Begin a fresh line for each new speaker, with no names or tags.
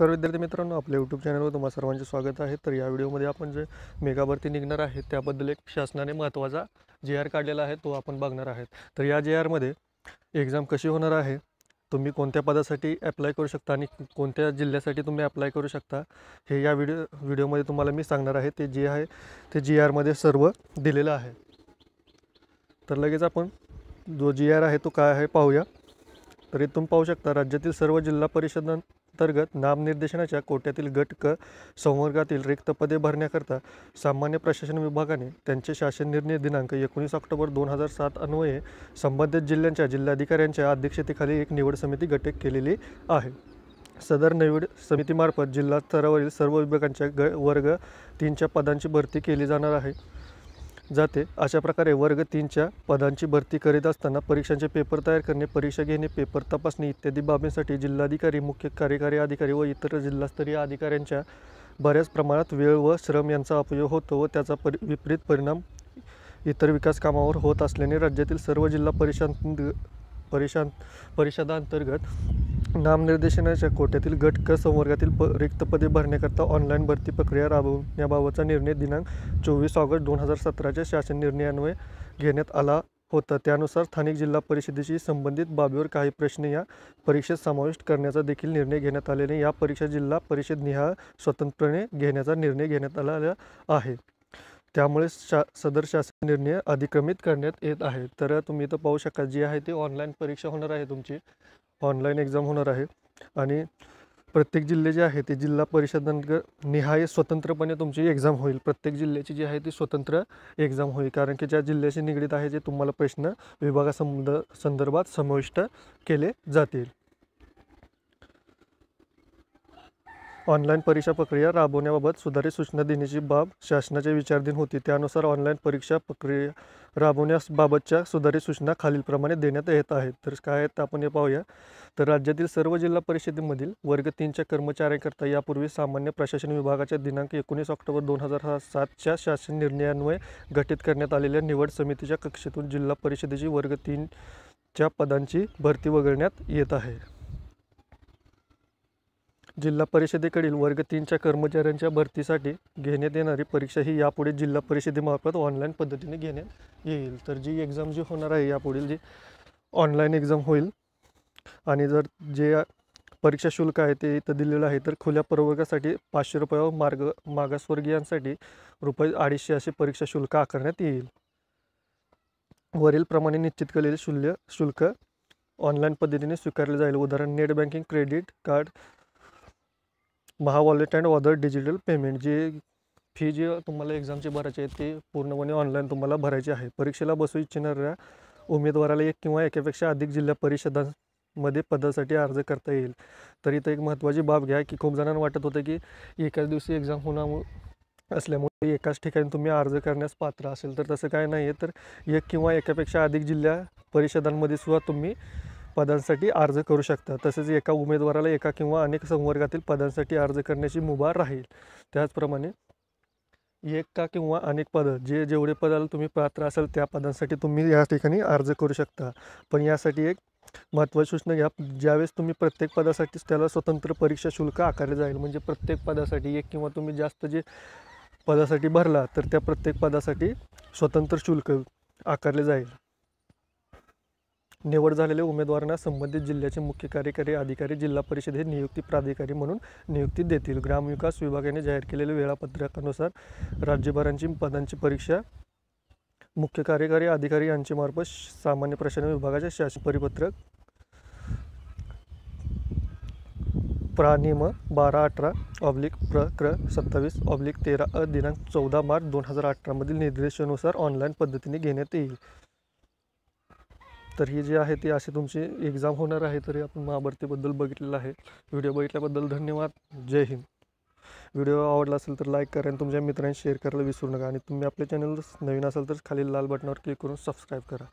नमस्कार विद्यार्थी मित्रांनो आपल्या यूट्यूब चॅनलवर तुम्हाला सर्वांचे स्वागत आहे तर या व्हिडिओमध्ये आपण जे मेगा निघणार आहे त्याबद्दल एक शासनाने महत्त्वाचा जे आर काढलेला आहे तो आपण बघणार आहेत तर या जे आरमध्ये एक्झाम कशी होणार आहे तुम्ही कोणत्या पदासाठी अप्लाय करू शकता आणि कोणत्या जिल्ह्यासाठी तुम्ही अप्लाय करू शकता हे या व्हिडिओ व्हिडिओमध्ये तुम्हाला मी सांगणार आहे ते जे आहे ते जी आरमध्ये सर्व दिलेलं आहे तर लगेच आपण जो जी आर आहे तो काय आहे पाहूया तर इथून पाहू शकता राज्यातील सर्व जिल्हा परिषदां अंतर्गत नामनिर्देशनाच्या कोट्यातील गट क संवर्गातील रिक्त पदे भरण्याकरता सामान्य प्रशासन विभागाने त्यांचे शासन निर्णय दिनांक एकोणीस ऑक्टोबर दोन हजार सात अन्वये संबंधित जिल्ह्यांच्या जिल्हाधिकाऱ्यांच्या अध्यक्षतेखाली एक निवड समिती गटक केलेली आहे सदर निवड समितीमार्फत जिल्हा स्तरावरील सर्व विभागांच्या ग वर्ग तीनच्या पदांची भरती केली जाणार आहे जाते अशा प्रकारे वर्ग तीनच्या पदांची भरती करीत असताना परीक्षांचे पेपर तयार करणे परीक्षा घेणे पेपर तपासणी इत्यादी बाबींसाठी जिल्हाधिकारी मुख्य कार्यकारी अधिकारी व इतर जिल्हास्तरीय अधिकाऱ्यांच्या बऱ्याच प्रमाणात वेळ व श्रम यांचा अपयोग होतो व त्याचा परि विपरीत परिणाम इतर विकास कामावर होत असल्याने राज्यातील सर्व जिल्हा परिषद परिषद परिषदांतर्गत नामनिर्देशनाच्या कोट्यातील गट क संवर्गातील प रिक्त पदे भरण्याकरता ऑनलाईन भरती प्रक्रिया राबवण्याबाबतचा निर्णय दिनांक चोवीस ऑगस्ट दोन हजार सतराच्या शासन निर्णयान्वये घेण्यात आला होता त्यानुसार स्थानिक जिल्हा परिषदेशी संबंधित बाबीवर काही प्रश्न या परीक्षेत समाविष्ट करण्याचा देखील निर्णय घेण्यात आल्याने या परीक्षा जिल्हा परिषद निहाय स्वतंत्रपणे घेण्याचा निर्णय घेण्यात आला आहे त्यामुळे शा सदर शासन निर्णय अधिक्रमित करण्यात येत आहे तर तुम्ही इथं पाहू शकता जी आहे ती ऑनलाईन परीक्षा होणार आहे तुमची ऑनलाईन एक्झाम होणार आहे आणि प्रत्येक जिल्हे जे आहे ते जिल्हा परिषदांतर्गत निहाय स्वतंत्रपणे तुमची एक्झाम होईल प्रत्येक जिल्ह्याची जी आहे ती स्वतंत्र एक्झाम होईल कारण की ज्या जिल्ह्याशी निगडीत आहे जे तुम्हाला प्रश्न विभागासंबंध संदर्भात समाविष्ट केले जातील ऑनलाईन परीक्षा प्रक्रिया राबवण्याबाबत सुधारित सूचना देण्याची बाब शासनाचे विचारधीन होती त्यानुसार ऑनलाईन परीक्षा प्रक्रिया राबवण्याबाबतच्या सुधारित सूचना खालीलप्रमाणे देण्यात येत आहेत तर काय आहेत आपण हे पाहूया तर राज्यातील सर्व जिल्हा परिषदेमधील वर्ग तीनच्या कर्मचाऱ्यांकरता यापूर्वी सामान्य प्रशासन विभागाच्या दिनांक एकोणीस ऑक्टोबर दोन हजार सातच्या शासन निर्णयान्वये गठीत करण्यात आलेल्या निवड समितीच्या कक्षेतून जिल्हा परिषदेची वर्ग तीनच्या पदांची भरती वगळण्यात येत आहे जिल्हा परिषदेकडील वर्ग तीनच्या कर्मचाऱ्यांच्या भरतीसाठी घेण्यात येणारी परीक्षा ही यापुढे जिल्हा परिषदेमार्फत ऑनलाईन पद्धतीने घेण्यात येईल तर जी एक्झाम जी होणार आहे यापुढील जी ऑनलाईन एक्झाम होईल आणि जर जे परीक्षा शुल्क आहे ते इथं दिलेलं आहे तर खुल्या प्रवर्गासाठी पाचशे व मार्ग मागासवर्गीयांसाठी रुपये अडीचशे असे परीक्षा शुल्क आकारण्यात येईल वरीलप्रमाणे निश्चित केलेले शुल्य शुल्क ऑनलाईन पद्धतीने स्वीकारले जाईल उदाहरण नेट बँकिंग क्रेडिट कार्ड महावॉलेट अँड अदर डिजिटल पेमेंट जे फी जी तुम्हाला एक्झामची भरायची आहे ते पूर्णपणे ऑनलाईन तुम्हाला भरायची आहे परीक्षेला बसू इच्छिणाऱ्या उमेदवाराला एक किंवा एकापेक्षा अधिक जिल्हा परिषदांमध्ये पदासाठी अर्ज करता येईल तर इथं एक महत्त्वाची बाब घ्या की खूप जणांना वाटत होतं की एकाच दिवशी एक्झाम होणार असल्यामुळे एकाच ठिकाणी तुम्ही अर्ज करण्यास पात्र असेल तर तसं काय नाही आहे तर एक किंवा एकापेक्षा अधिक जिल्हा परिषदांमध्ये सुद्धा तुम्ही पदांसाठी अर्ज करू शकता तसेच एका उमेदवाराला एका किंवा अनेक संवर्गातील पदांसाठी अर्ज करण्याची मुभा राहील त्याचप्रमाणे एका किंवा अनेक पदं जे जेवढे पदाला तुम्ही पात्र असाल त्या पदांसाठी तुम्ही या ठिकाणी अर्ज करू शकता पण यासाठी एक महत्त्वाची सूचना घ्या ज्यावेळेस तुम्ही प्रत्येक पदासाठी त्याला स्वतंत्र परीक्षा शुल्क आकारले जाईल म्हणजे प्रत्येक पदासाठी एक किंवा तुम्ही जास्त जे पदासाठी भरला तर त्या प्रत्येक पदासाठी स्वतंत्र शुल्क आकारले जाईल निवड झालेल्या उमेदवारांना संबंधित जिल्ह्याचे मुख्य कार्यकारी अधिकारी जिल्हा परिषद हे नियुक्ती प्राधिकारी म्हणून नियुक्ती देतील ग्रामविकास विभागाने जाहीर केलेल्या वेळापत्रकानुसार राज्यभरांची पदांची परीक्षा मुख्य कार्यकारी अधिकारी यांच्यामार्फत सामान्य प्रशासन विभागाचे शासन परिपत्रक प्रानिम बारा अठरा ऑब्लिक प्र क्र सत्तावीस ऑब्लिक तेरा अ दिनांक चौदा मार्च दोन हजार अठरामधील निर्देशानुसार ऑनलाईन पद्धतीने घेण्यात येईल तर ही जी आहे ती अशी तुमची एक्झाम होणार आहे तरी आपण महाभारतीबद्दल बघितलेलं आहे व्हिडिओ बघितल्याबद्दल धन्यवाद जय हिंद व्हिडिओ आवडला असेल तर लाईक करा आणि तुमच्या मित्रांनी शेअर करायला विसरू नका आणि तुम्ही आपल्या चॅनलवर नवीन असाल तर खाली लाल बटनावर क्लिक करून सबस्क्राईब करा